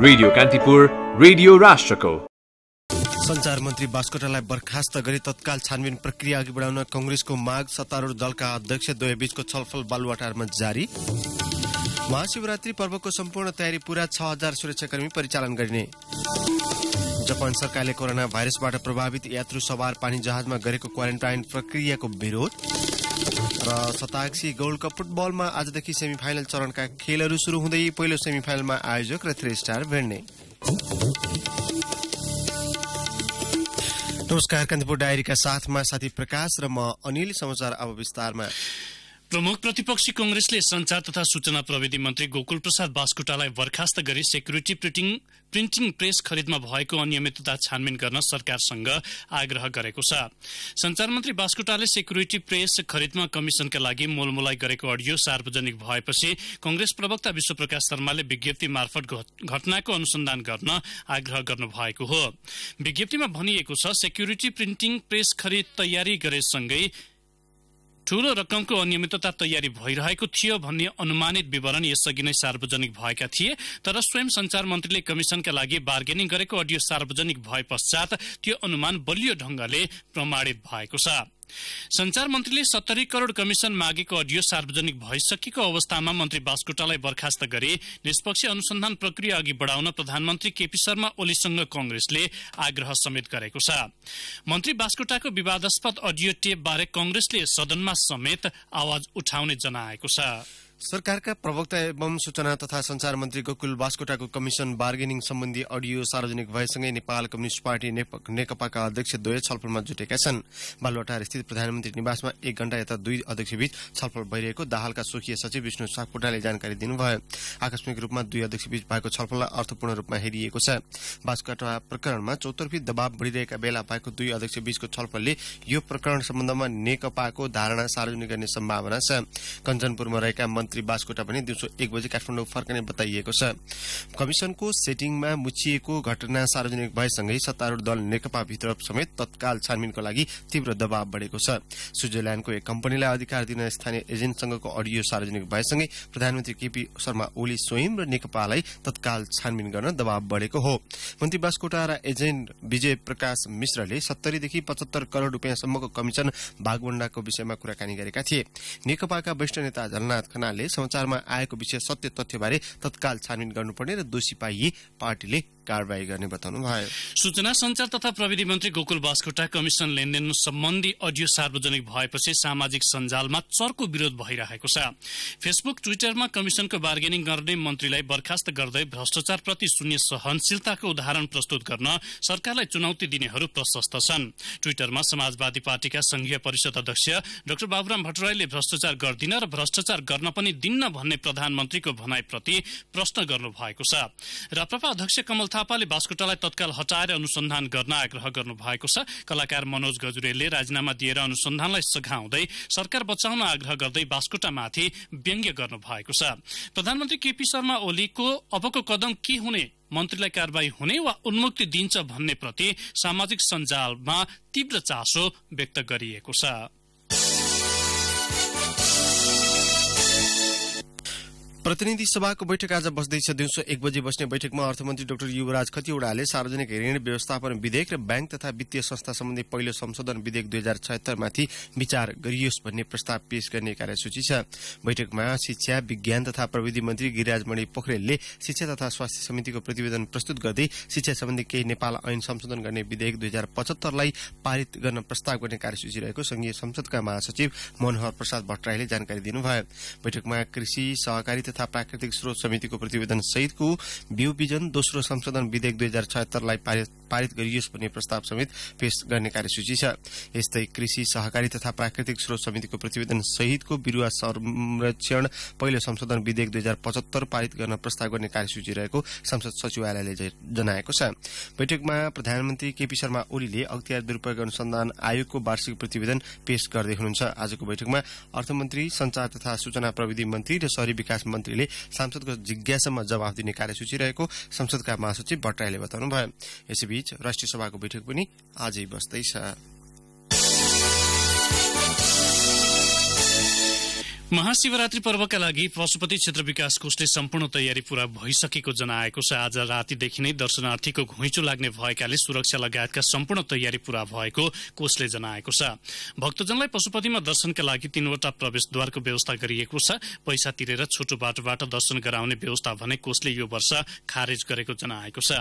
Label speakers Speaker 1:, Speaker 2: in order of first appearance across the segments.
Speaker 1: radio Kantipur radio राष्ट्रको
Speaker 2: संचार मन्त्री बास्कोटालाई बर्खास्त गरी तत्काल छानबिन प्रक्रिया अघि बढाउन कंग्रेसको माग सत्तारूढ दलका अध्यक्ष द्वयबीचको छलफल बालुवाटारमा जारी महाशिवरात्रि पर्वको सम्पूर्ण तयारी पूरा छ हजार सुरक्षाकर्मी परिचालन गरिने जापान सरकारले कोरोना भाइरसबाट प्रभावित यात्रु सवार पानी जहाजमा गरेको क्वारेन्टाइन प्रक्रियाको विरोध र शताक्षी गोल्ड कप फुटबलमा आजदेखि सेमी फाइनल चरणका खेलहरू सुरु हुँदै पहिलो सेमी फाइनलमा आयोजक र थ्री स्टार भेट्ने नमस्कार कान्तिपुर डायरीका साथमा साथी प्रकाश र म अनिल समाचार अब विस्तारमा
Speaker 1: प्रमुख प्रतिपक्षी कंग्रेसले संचार तथा सूचना प्रविधि मन्त्री गोकुल प्रसाद बास्कोटालाई बर्खास्त गरी सेक्युरिटी प्रिन्टिङ प्रिन्टिङ प्रेस खरिदमा भएको अनियमितता छानबिन गर्न सरकारसँग आग्रह गरेको छ संचार मन्त्री बास्कोटाले सेक्युरिटी प्रेस खरिदमा कमिशनका लागि मोलमोलाई गरेको अडियो सार्वजनिक भएपछि कंग्रेस प्रवक्ता विश्वप्रकाश शर्माले विज्ञप्ति मार्फत घटनाको अनुसन्धान गर्न आग्रह गर्नु भएको हो विज्ञप्तिमा भनिएको छ सेक्युरिटी प्रिन्टिङ प्रेस खरिद तयारी गरेसँगै ठूलो रकमको अनियमितता तयारी भइरहेको थियो भन्ने अनुमानित विवरण यसअघि नै सार्वजनिक भएका थिए तर स्वयं संचार मन्त्रीले कमिशनका लागि बार्गेनिङ गरेको अडियो सार्वजनिक भए पश्चात त्यो अनुमान बलियो ढंगले प्रमाणित भएको छ संचार मन्त्रीले सत्तरी करोड़ कमिशन मागेको अडियो सार्वजनिक भइसकेको अवस्थामा मन्त्री बास्कोटालाई बर्खास्त गरे निष्पक्ष अनुसन्धान प्रक्रिया अघि बढ़ाउन प्रधानमन्त्री केपी शर्मा ओलीसँग कंग्रेसले आग्रह समेत गरेको छ मन्त्री बास्कोटाको विवादस्पद अडियो टेपबारे कंग्रेसले सदनमा समेत आवाज उठाउने जनाएको छ
Speaker 2: सरकारका प्रवक्ता एवं सूचना तथा संचार मन्त्री गोकुल बास्कोटाको कमिशन बार्गेनिङ सम्बन्धी अडियो सार्वजनिक भएसँगै नेपाल कम्युनिष्ट पार्टी नेकपाका अध्यक्ष द्वय छलफलमा जुटेका छन् बालुवाटार स्थित प्रधानमन्त्री निवासमा एक घण्टा यता दुई अध्यक्षबीच छलफल भइरहेको दाहालका स्वकीय सचिव विष्णु सापकोटाले जानकारी दिनुभयो आकस्मिक रूपमा दुई अध्यक्षबीच भएको छलफललाई अर्थपूर्ण रूपमा हेरिएको छ बास्कोटा प्रकरणमा चौतर्फी दबाव बढ़िरहेका बेला भएको दुई अध्यक्षबीचको छलफलले यो प्रकरण सम्बन्धमा नेकपाको धारणा सार्वजनिक गर्ने सम्भावना छ कञ्चनपुरमा रहेका मन्त्री बासकोटा भने दिउँसो एक बजे काठमाडौँ फर्कने बताइएको छ कमिशनको सेटिङमा मुचिएको घटना सार्वजनिक भएसँगै सत्तारूढ़ दल नेकपा नेकपाभित्र समेत तत्काल छानबिनको लागि तीव्र दबाव बढ़ेको छ स्विजरल्याण्डको एक कम्पनीलाई अधिकार दिन स्थानीय एजेन्टसँगको अडियो सार्वजनिक भएसँगै प्रधानमन्त्री केपी शर्मा ओली स्वयं र नेकपालाई तत्काल छानबिन गर्न दबाव बढ़ेको हो मन्त्री बासकोटा र एजेन्ट विजय प्रकाश मिश्रले सत्तरीदेखि पचहत्तर करोड़ रूपियाँसम्मको कमिशन भागवण्डाको विषयमा कुराकानी गरेका थिए नेकपाका वरिष्ठ नेता झलनाथ खनाल सरकारले समाचारमा आएको विषय सत्य तथ्यबारे तत्काल छानबिन गर्नुपर्ने र दोषी पाइए पार्टीले कारवाही गर्ने बताउनु भयो
Speaker 1: सूचना संचार तथा प्रविधि मन्त्री गोकुल बास्कोटा कमिसन लेनदेन सम्बन्धी अडियो सार्वजनिक भएपछि सामाजिक सञ्जालमा चर्को विरोध भइरहेको छ फेसबुक ट्विटरमा कमिसनको बार्गेनिङ गर्ने मन्त्रीलाई बर्खास्त गर्दै भ्रष्टाचारप्रति शून्य सहनशीलताको उदाहरण प्रस्तुत गर्न सरकारलाई चुनौती दिनेहरू प्रशस्त छन् ट्विटरमा समाजवादी पार्टीका संघीय परिषद अध्यक्ष डाक्टर बाबुराम भट्टराईले भ्रष्टाचार गर्दिन र भ्रष्टाचार गर्न पनि पनि दिन्न भन्ने प्रधानमन्त्रीको भनाइप्रति प्रश्न गर्नु भएको छ राप्रपा अध्यक्ष कमल थापाले बास्कोटालाई तत्काल हटाएर अनुसन्धान गर्न आग्रह गर्नु भएको छ कलाकार मनोज गजुरेलले राजीनामा दिएर अनुसन्धानलाई सघाउँदै सरकार बचाउन आग्रह गर्दै बास्कोटामाथि व्यङ्ग्य गर्नु भएको छ प्रधानमन्त्री केपी शर्मा ओलीको अबको कदम के हुने मन्त्रीलाई कार्यवाही हुने वा उन्मुक्ति दिन्छ भन्ने प्रति सामाजिक सञ्जालमा तीव्र चासो व्यक्त गरिएको छ
Speaker 2: प्रतिनिधि सभाको बैठक आज बस्दैछ दिउँसो एक बजे बस्ने बैठकमा अर्थमन्त्री डाक्टर युवराज खतिवड़ाले सार्वजनिक ऋण व्यवस्थापन विधेयक र ब्याङ्क तथा वित्तीय संस्था सम्बन्धी पहिलो संशोधन विधेयक दुई हजार छयत्तरमाथि विचार गरियोस् भन्ने प्रस्ताव पेश गर्ने कार्यसूची छ बैठकमा शिक्षा विज्ञान तथा प्रविधि मन्त्री गिरिराजमणि पोखरेलले शिक्षा तथा स्वास्थ्य समितिको प्रतिवेदन प्रस्तुत गर्दै शिक्षा सम्बन्धी केही नेपाल ऐन संशोधन गर्ने विधेयक दुई हजार पचहत्तरलाई पारित गर्न प्रस्ताव गर्ने कार्यसूची रहेको संघीय संसदका महासचिव मनोहर प्रसाद भट्टराईले जानकारी दिनुभयो बैठकमा कृषि सहकारी तथा प्राकृतिक स्रोत समितिको प्रतिवेदन सहितको बिउ बिजन दोस्रो संशोधन विधेयक दुई हजार छयत्तरलाई पारित गरियोस् भन्ने प्रस्ताव समेत पेश गर्ने कार्यसूची छ यस्तै कृषि सहकारी तथा प्राकृतिक स्रोत समितिको प्रतिवेदन सहितको बिरूवा संरक्षण पहिलो संशोधन विधेयक दुई पारित गर्न प्रस्ताव गर्ने कार्यसूची रहेको संसद सचिवालयले जनाएको छ बैठकमा प्रधानमन्त्री केपी शर्मा ओलीले अख्तियार दुरूपयोग अनुसन्धान आयोगको वार्षिक प्रतिवेदन पेश गर्दै हुनुहुन्छ आजको बैठकमा अर्थमन्त्री संचार तथा सूचना प्रविधि मन्त्री र शहरी विकास मन्त्री ले सांसदको जिज्ञासामा जवाफ दिने कार्यसूची रहेको संसदका महासचिव भट्टराईले बताउनुभयो यसैबीच राष्ट्रिय सभाको बैठक पनि आजै बस्दैछ
Speaker 1: महाशिवरात्रि पर्वका लागि पशुपति क्षेत्र विकास कोषले सम्पूर्ण तयारी पूरा भइसकेको जनाएको छ आज रातिदेखि नै दर्शनार्थीको घुइँचो लाग्ने भएकाले सुरक्षा लगायतका सम्पूर्ण तयारी पूरा भएको कोषले जनाएको छ भक्तजनलाई पशुपतिमा दर्शनका लागि तीनवटा प्रवेशद्वारको व्यवस्था गरिएको छ पैसा तिरेर छोटो बाटोबाट दर्शन गराउने व्यवस्था भने कोषले यो वर्ष खारेज गरेको जनाएको छ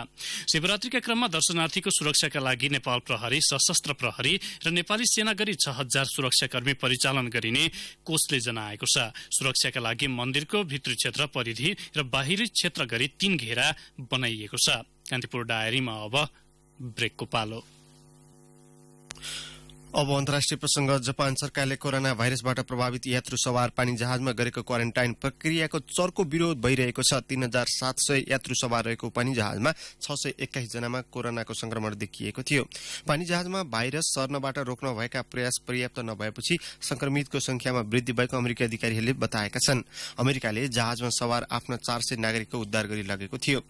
Speaker 1: शिवरात्रिका क्रममा दर्शनार्थीको सुरक्षाका लागि नेपाल प्रहरी सशस्त्र प्रहरी र नेपाली सेना गरी छ हजार सुरक्षाकर्मी परिचालन गरिने कोषले जनाएको भएको छ सुरक्षाका लागि मन्दिरको भित्री क्षेत्र परिधि र बाहिरी क्षेत्र गरी तीन घेरा बनाइएको छ कान्तिपुर डायरीमा अब ब्रेकको पालो
Speaker 2: अब अन्तर्राष्ट्रिय प्रसंग जापान सरकारले कोरोना भाइरसबाट प्रभावित यात्रु सवार पानी जहाजमा गरेको क्वारेन्टाइन प्रक्रियाको चर्को विरोध भइरहेको छ तीन हजार सात सय यात्रु सवार रहेको पानी जहाजमा छ सय एक्काइस जनामा कोरोनाको संक्रमण देखिएको थियो पानी जहाजमा भाइरस सर्नबाट रोक्न भएका प्रयास पर्याप्त नभएपछि संक्रमितको संख्यामा वृद्धि भएको अमेरिकी अधिकारीहरूले बताएका छन् अमेरिकाले जहाजमा सवार आफ्ना चार सय नागरिकको उद्धार गरी लगेको थियो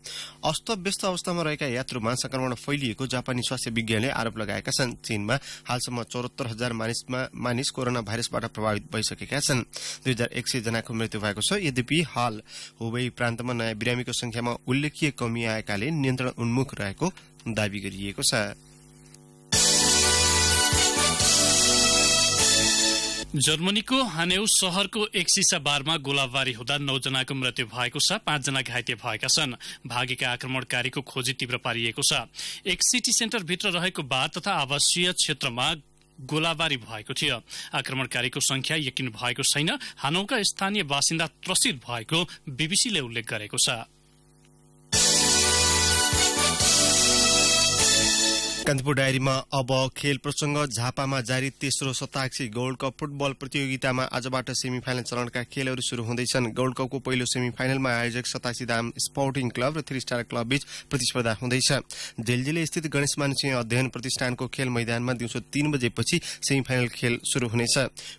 Speaker 2: अस्तव्यस्त अवस्थामा रहेका यात्रुमा संक्रमण फैलिएको जापानी स्वास्थ्य विज्ञले आरोप लगाएका छन् चीनमा हालसम्म चौरात्तर हजार मानिसमा मानिस कोरोना भाइरसबाट प्रभावित भइसकेका छन् दुई हजार एक सय जनाको मृत्यु भएको छ यद्यपि हाल हुबई प्रान्तमा नयाँ बिरामीको संख्यामा उल्लेखीय कमी आएकाले नियन्त्रण उन्मुख रहेको दावी गरिएको छ
Speaker 1: जर्मनीको हानेउ शहरको एक सिसा बारमा गोलाबारी हुँदा नौजनाको मृत्यु भएको छ पाँचजना घाइते भएका छन् भागेका आक्रमणकारीको खोजी तीव्र पारिएको छ एक सिटी सेन्टरभित्र रहेको बार तथा आवासीय क्षेत्रमा गोलाबारी भएको थियो आक्रमणकारीको संख्या यकिन भएको छैन हानौका स्थानीय बासिन्दा त्रसित भएको बीबीसीले उल्लेख गरेको छ
Speaker 2: कान्तिपुर डायरीमा अब खेल प्रसङ्ग झापामा जारी तेस्रो शताक्षी गोल्ड कप फुटबल प्रतियोगितामा आजबाट सेमी फाइनल चरणका खेलहरू शुरू हुँदैछन् गोल्ड कपको पहिलो सेमी फाइनलमा आयोजक शताक्षी धाम स्पोर्टिङ क्लब र थ्री स्टार क्लब बीच प्रतिस्पर्धा हुँदैछ झेलजिले स्थित गणेश मानसिंह अध्ययन प्रतिष्ठानको खेल मैदानमा दिउँसो तीन बजेपछि सेमी फाइनल खेल शुरू हुनेछ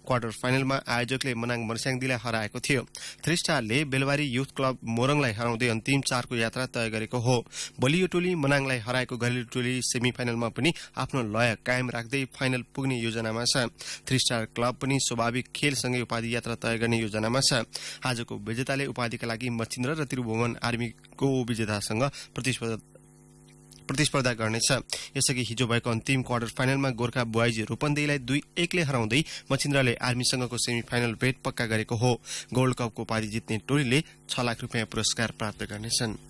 Speaker 2: क्वार्टर फाइनलमा आयोजकले मनाङ मर्स्याङदीलाई हराएको थियो थ्री स्टारले बेलवारी युथ क्लब मोरङलाई हराउँदै अन्तिम चारको यात्रा तय गरेको हो बलियो टोली मनाङलाई हराएको घरेलु टोली सेमी फाइनल फाइनलमा पनि आफ्नो लय कायम राख्दै फाइनल पुग्ने योजनामा छ थ्री स्टार क्लब पनि स्वाभाविक खेलसँगै उपाधि यात्रा तय गर्ने योजनामा छ आजको विजेताले उपाधिका लागि मच्छिन्द्र र त्रिभुवन आर्मीको विजेतासँग प्रतिस्पर्धा प्रतिस्पर्धा गर्नेछ यसअघि हिजो भएको अन्तिम क्वार्टर फाइनलमा गोर्खा बुवाइजी रूपन्देहीलाई दुई एकले हराउँदै मच्छिन्द्रले आर्मीसँगको सेमी फाइनल भेट पक्का गरेको हो गोल्ड कपको उपाधि जित्ने टोलीले छ लाख रुपियाँ पुरस्कार प्राप्त गर्नेछन्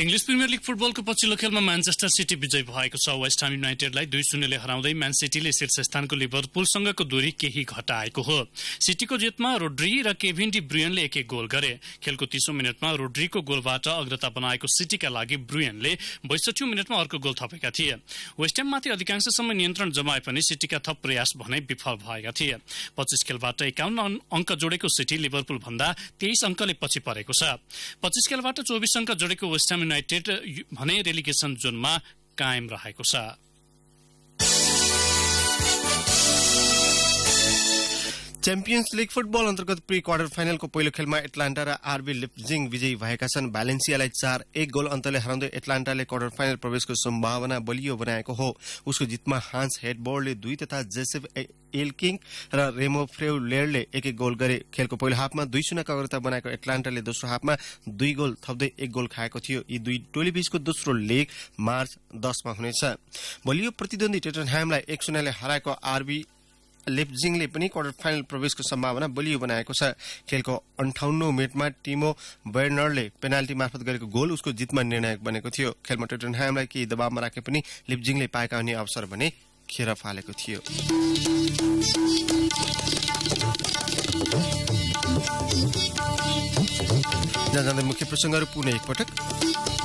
Speaker 1: इङ्ग्लिस प्रिमियर लिग फुटबलको पछिल्लो खेलमा म्यान्चेस्टर सिटी विजय भएको छ वेस्ट हाम युनाइटेडलाई दुई शून्यले हराउँदै म्यान सिटीले शीर्ष स्थानको लिभरपुलसँगको दूरी केही घटाएको हो सिटीको जितमा रोड्री र केभिन डी ब्रुयनले एक एक गोल गरे खेलको तीसौँ मिनटमा रोड्रीको गोलबाट अग्रता बनाएको सिटीका लागि ब्रुयनले बैसठी मिनटमा अर्को गोल थपेका थिए अधिकांश समय नियन्त्रण जमाए पनि सिटीका थप प्रयास भने विफल भएका थिए पच्चिस खेलबाट एकाउन्न अङ्क जोडेको सिटी लिभरपुल भन्दा तेइस अङ्कले पछि परेको छ पच्चिस खेलबाट चौबिस अङ्क जोडेको वेस्टह्याम युनाइटेड भने रेलिगेसन जोनमा कायम रहेको छ
Speaker 2: च्याम्पियन्स लिग फुटबल अन्तर्गत प्री क्वार्टर फाइनलको पहिलो खेलमा एटलान्टा र आरबी लिप्जिङ विजयी भएका छन् भ्यालेन्सियालाई चार एक गोल अन्तले हराउँदै एटलान्टाले क्वार्टर फाइनल प्रवेशको सम्भावना बलियो बनाएको हो उसको जितमा हान्स हेडबोर्डले दुई तथा जेसेफ एलकिङ र रेमो फ्रेउ लेयरले एक एक गोल गरे खेलको पहिलो हाफमा दुई शून्यको अग्रता बनाएको एटलान्टाले दोस्रो हाफमा दुई गोल थप्दै एक गोल खाएको थियो यी दुई टोलीबीचको दोस्रो लेग मार्च दसमा हुनेछ भोलि यो प्रतिद्वन्दी टेटनह्यामलाई एक शून्यले हराएको आरबी लेप्जिङले पनि क्वार्टर फाइनल प्रवेशको सम्भावना बलियो बनाएको छ खेलको अन्ठाउन्नौ मिनटमा टिमो बेर्नरले पेनाल्टी मार्फत गरेको गोल उसको जितमा निर्णायक बनेको थियो खेलमा ह्यामलाई केही दबावमा राखे पनि लिप्जिङले पाएका हुने अवसर भने खेर फालेको थियो जाँदा मुख्य प्रसङ्गहरू पुनः एकपटक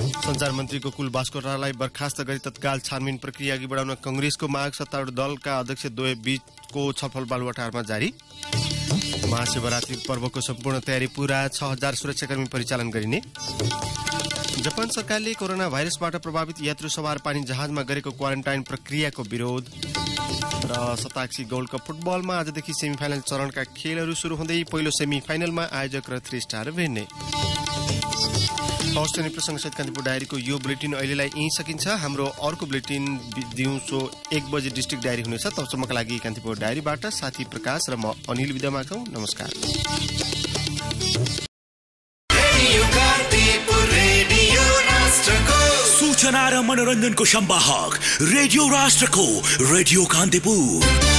Speaker 2: संचार मन्त्रीको कुल बास्कोटालाई बर्खास्त गरी तत्काल छानबिन प्रक्रिया अघि बढाउन कंग्रेसको माग सत्तारूढ़ दलका अध्यक्ष द्वय बीचको छलफल बालुवाटारमा जारी महाशिवरात्रि पर्वको सम्पूर्ण तयारी पूरा छ हजार सुरक्षाकर्मी परिचालन गरिने जापान सरकारले कोरोना भाइरसबाट प्रभावित यात्रु सवार पानी जहाजमा गरेको क्वारेन्टाइन प्रक्रियाको विरोध र शताक्षी गोल्ड कप फुटबलमा आजदेखि सेमिफाइनल चरणका खेलहरू सुरु हुँदै पहिलो सेमिफाइनलमा आयोजक र थ्री स्टार भेट्ने हवस् अनि सहित कान्तिपुर डायरीको यो बुलेटिन अहिलेलाई यहीँ सकिन्छ हाम्रो अर्को बुलेटिन दिउँसो एक बजे डिस्ट्रिक्ट डायरी हुनेछ तबसम्मका लागि कान्तिपुर डायरीबाट साथी प्रकाश र म अनिल विदामा छौँ नमस्कार
Speaker 1: सूचना र मनोरञ्जनको सम्वाहक रेडियो राष्ट्रको रेडियो कान्तिपुर